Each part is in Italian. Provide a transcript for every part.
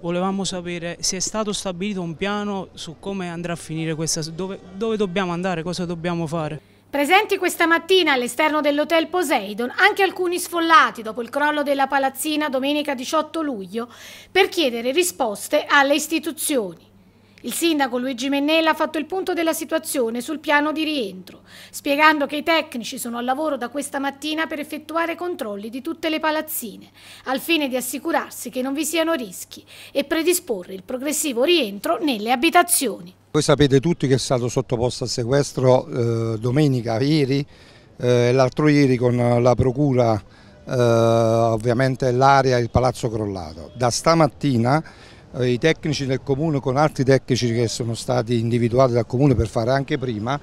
Volevamo sapere se è stato stabilito un piano su come andrà a finire questa, dove, dove dobbiamo andare, cosa dobbiamo fare. Presenti questa mattina all'esterno dell'hotel Poseidon anche alcuni sfollati dopo il crollo della palazzina domenica 18 luglio per chiedere risposte alle istituzioni. Il sindaco Luigi Mennella ha fatto il punto della situazione sul piano di rientro, spiegando che i tecnici sono al lavoro da questa mattina per effettuare controlli di tutte le palazzine, al fine di assicurarsi che non vi siano rischi e predisporre il progressivo rientro nelle abitazioni. Voi sapete tutti che è stato sottoposto a sequestro eh, domenica, ieri, eh, l'altro ieri con la procura, eh, ovviamente l'area e il palazzo crollato. Da stamattina eh, i tecnici del comune con altri tecnici che sono stati individuati dal comune per fare anche prima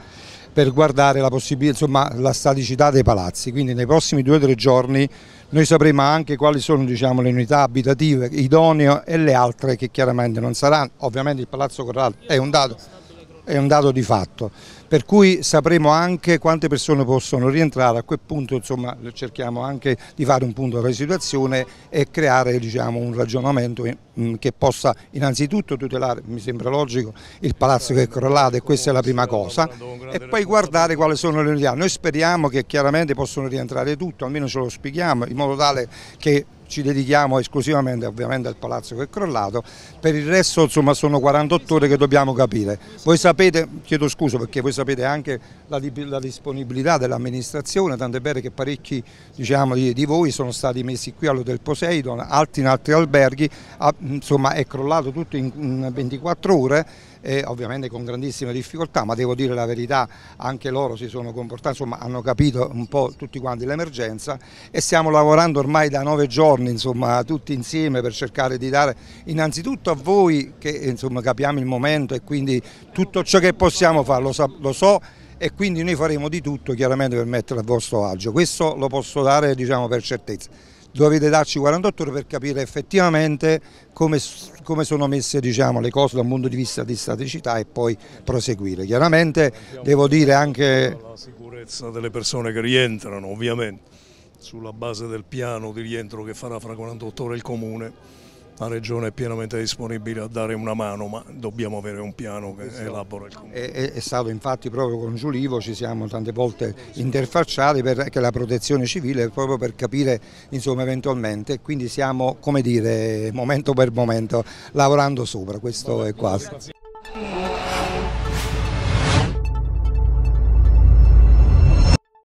per guardare la, insomma, la staticità dei palazzi, quindi nei prossimi due o tre giorni noi sapremo anche quali sono diciamo, le unità abitative idonee e le altre che chiaramente non saranno, ovviamente il Palazzo Corrado è un dato, è un dato di fatto per cui sapremo anche quante persone possono rientrare, a quel punto insomma, cerchiamo anche di fare un punto della situazione e creare diciamo, un ragionamento eh, mm, che possa innanzitutto tutelare, mi sembra logico, il palazzo che è crollato e questa è la prima cosa e poi guardare quali sono le unità, noi speriamo che chiaramente possano rientrare tutto, almeno ce lo spieghiamo in modo tale che ci dedichiamo esclusivamente ovviamente al palazzo che è crollato, per il resto insomma sono 48 ore che dobbiamo capire. Voi sapete, chiedo scusa perché voi sapete anche la, la disponibilità dell'amministrazione, tant'è vero che parecchi diciamo, di, di, voi sono stati messi qui all'Hotel Poseidon, altri in altri alberghi, a, insomma è crollato tutto in, in 24 ore, e ovviamente con grandissime difficoltà, ma devo dire la verità, anche loro si sono comportati, insomma hanno capito un po' tutti quanti l'emergenza e stiamo lavorando ormai da nove giorni insomma, tutti insieme per cercare di dare innanzitutto a voi che insomma, capiamo il momento e quindi tutto ciò che possiamo fare lo, sa, lo so e quindi noi faremo di tutto chiaramente per mettere a vostro agio, questo lo posso dare diciamo, per certezza. Dovete darci 48 ore per capire effettivamente come, come sono messe diciamo, le cose dal punto di vista di staticità e poi proseguire. Chiaramente devo dire anche... La sicurezza delle persone che rientrano ovviamente sulla base del piano di rientro che farà fra 48 ore il Comune la Regione è pienamente disponibile a dare una mano, ma dobbiamo avere un piano che esatto. elabora il Comune. È, è stato infatti proprio con Giulivo, ci siamo tante volte interfacciati perché la protezione civile, è proprio per capire insomma, eventualmente, quindi siamo come dire momento per momento lavorando sopra, questo è quasi.